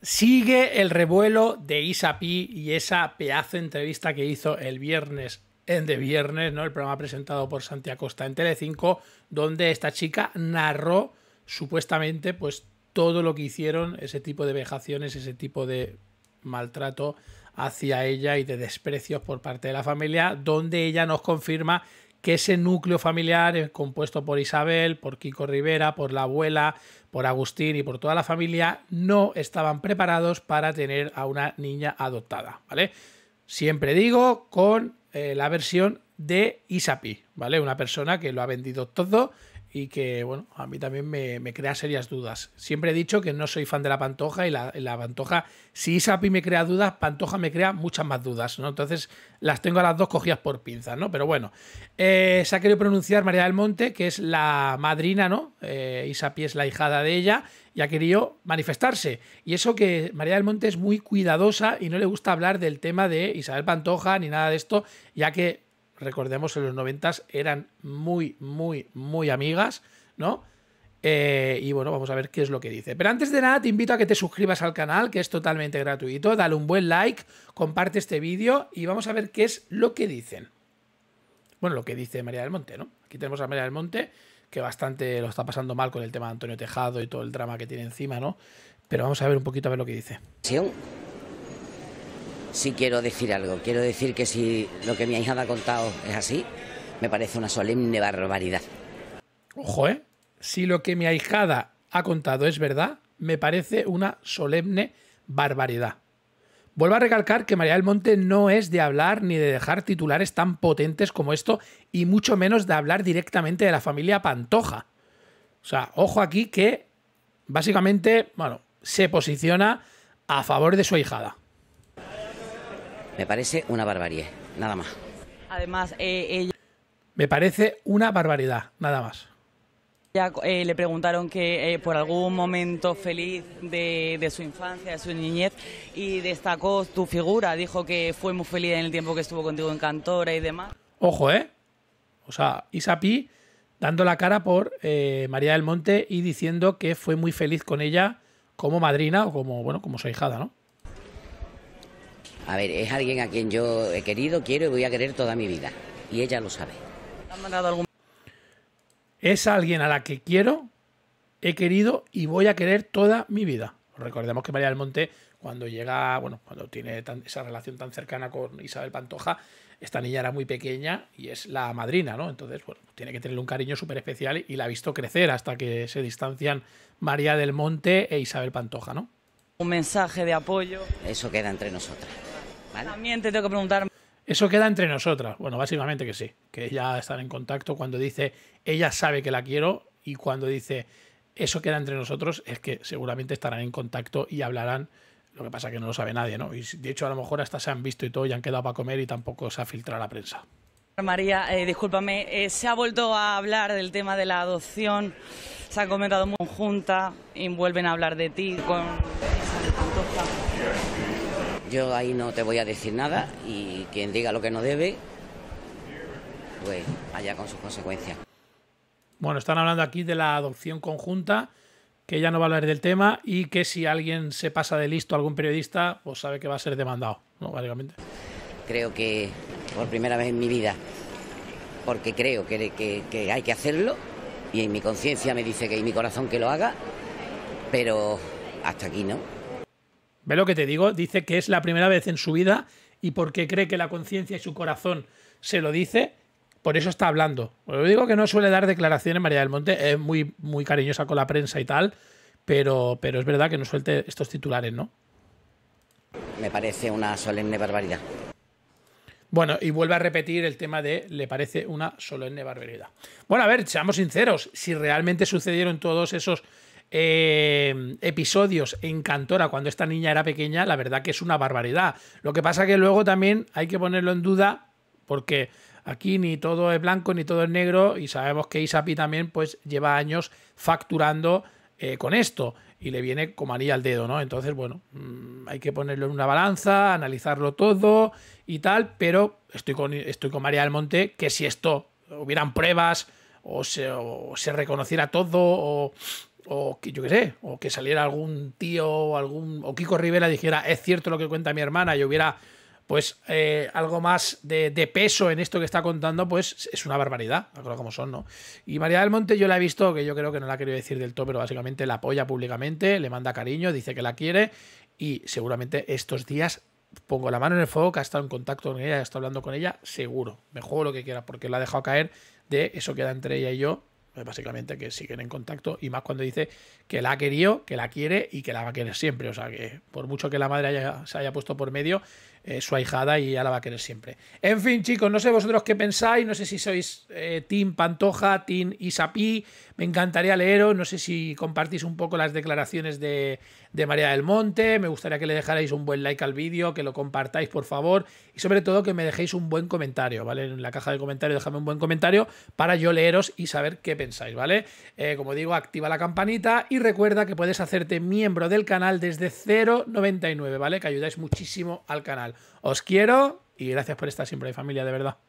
Sigue el revuelo de Isapi y esa pedazo de entrevista que hizo el viernes en de viernes, ¿no? El programa presentado por Santiago Costa en Telecinco, donde esta chica narró supuestamente pues todo lo que hicieron, ese tipo de vejaciones, ese tipo de maltrato hacia ella y de desprecios por parte de la familia, donde ella nos confirma que ese núcleo familiar compuesto por Isabel, por Kiko Rivera, por la abuela, por Agustín y por toda la familia no estaban preparados para tener a una niña adoptada, ¿vale? Siempre digo con eh, la versión de Isapi, ¿vale? Una persona que lo ha vendido todo y que, bueno, a mí también me, crea serias dudas. Siempre he dicho que no soy fan de la Pantoja y la, Pantoja, si Isapi me crea dudas, Pantoja me crea muchas más dudas, ¿no? Entonces las tengo a las dos cogidas por pinzas, ¿no? Pero bueno, eh, se ha querido pronunciar María del Monte, que es la madrina, ¿no? Eh, Isapi es la hijada de ella y ha querido manifestarse. Y eso que María del Monte es muy cuidadosa y no le gusta hablar del tema de Isabel Pantoja ni nada de esto, ya que recordemos, en los 90 eran muy, muy, muy amigas, ¿no? Eh, y bueno, vamos a ver qué es lo que dice. Pero antes de nada, te invito a que te suscribas al canal, que es totalmente gratuito. Dale un buen like, comparte este vídeo y vamos a ver qué es lo que dicen. Bueno, lo que dice María del Monte, ¿no? Aquí tenemos a María del Monte, que bastante lo está pasando mal con el tema de Antonio Tejado y todo el drama que tiene encima, ¿no? Pero vamos a ver un poquito a ver lo que dice sí quiero decir algo. Quiero decir que si lo que mi ahijada ha contado es así, me parece una solemne barbaridad. Ojo, ¿eh? Si lo que mi ahijada ha contado es verdad, me parece una solemne barbaridad. Vuelvo a recalcar que María del Monte no es de hablar ni de dejar titulares tan potentes como esto, y mucho menos de hablar directamente de la familia Pantoja. O sea, ojo aquí que básicamente, bueno, se posiciona a favor de su ahijada. Me parece una barbarie, nada más. Además, eh, ella... Me parece una barbaridad, nada más. Ya eh, le preguntaron que eh, por algún momento feliz de, su infancia, de su niñez, y destacó tu figura. Dijo que fue muy feliz en el tiempo que estuvo contigo en Cantora y demás. Ojo, ¿eh? O sea, Isapi dando la cara por María del Monte y diciendo que fue muy feliz con ella como madrina o como, bueno, como su hijada, ¿no? A ver, es alguien a quien yo he querido, quiero y voy a querer toda mi vida. Y ella lo sabe. Es alguien a la que quiero, he querido y voy a querer toda mi vida. Recordemos que María del Monte, cuando llega, bueno, cuando tiene esa relación tan cercana con Isabel Pantoja, esta niña era muy pequeña y es la madrina, ¿no? Entonces, bueno, tiene que tenerle un cariño súper especial y la ha visto crecer hasta que se distancian María del Monte e Isabel Pantoja, ¿no? Un mensaje de apoyo. Eso queda entre nosotras tengo que preguntar. Eso queda entre nosotras. Bueno, básicamente que sí, que ya están en contacto cuando dice ella sabe que la quiero y cuando dice eso queda entre nosotros es que seguramente estarán en contacto y hablarán. Lo que pasa es que no lo sabe nadie, ¿no? Y de hecho a lo mejor hasta se han visto y todo y han quedado para comer y tampoco se ha filtrado la prensa. María, eh, discúlpame, eh, se ha vuelto a hablar del tema de la adopción, se ha comentado muy junta, y vuelven a hablar de ti con yo ahí no te voy a decir nada y quien diga lo que no debe, pues allá con sus consecuencias. Bueno, están hablando aquí de la adopción conjunta, que ya no va a hablar del tema y que si alguien se pasa de listo, algún periodista, pues sabe que va a ser demandado, ¿no? Básicamente. Creo que por primera vez en mi vida, porque creo que, hay que hacerlo y en mi conciencia me dice que y mi corazón que lo haga, pero hasta aquí no. ¿Ve lo que te digo? Dice que es la primera vez en su vida y porque cree que la conciencia y su corazón se lo dice, por eso está hablando. Yo digo que no suele dar declaraciones María del Monte, es muy, muy cariñosa con la prensa y tal, pero, pero es verdad que no suelte estos titulares, ¿no? Me parece una solemne barbaridad. Bueno, y vuelve a repetir el tema de le parece una solemne barbaridad. Bueno, a ver, seamos sinceros, si realmente sucedieron todos esos Em, episodios en Cantora cuando esta niña era pequeña, la verdad que es una barbaridad. Lo que pasa que luego también hay que ponerlo en duda porque aquí ni todo es blanco ni todo es negro y sabemos que Isapi también pues lleva años facturando eh, con esto y le viene como anilla al dedo, ¿no? Entonces, bueno, mm, hay que ponerlo en una balanza, analizarlo todo y tal, pero estoy con, estoy con María del Monte que si esto hubieran pruebas o se, o se reconociera todo o o que yo qué sé, o que saliera algún tío o algún o Kiko Rivera dijera, es cierto lo que cuenta mi hermana y hubiera pues eh, algo más de, peso en esto que está contando, pues es una barbaridad, acuerdo como son, ¿no? Y María del Monte yo la he visto, que yo creo que no la ha querido decir del todo, pero básicamente la apoya públicamente, le manda cariño, dice que la quiere y seguramente estos días pongo la mano en el fuego, que ha estado en contacto con ella, ha estado hablando con ella, seguro, me juego lo que quiera, porque la ha dejado caer de eso que queda entre ella y yo pues básicamente que siguen en contacto y más cuando dice que la ha querido, que la quiere y que la va a querer siempre. O sea que por mucho que la madre haya, se haya puesto por medio, eh, su ahijada y ya la va a querer siempre. En fin, chicos, no sé vosotros qué pensáis, no sé si sois eh, Team Pantoja, Team Isapí, me encantaría leeros, no sé si compartís un poco las declaraciones de, María del Monte, me gustaría que le dejarais un buen like al vídeo, que lo compartáis por favor y sobre todo que me dejéis un buen comentario, ¿vale? En la caja de comentarios déjame un buen comentario para yo leeros y saber qué pensáis, ¿vale? Eh, como digo, activa la campanita y recuerda que puedes hacerte miembro del canal desde 0,99, ¿vale? Que ayudáis muchísimo al canal. Os quiero y gracias por estar siempre de familia, de verdad.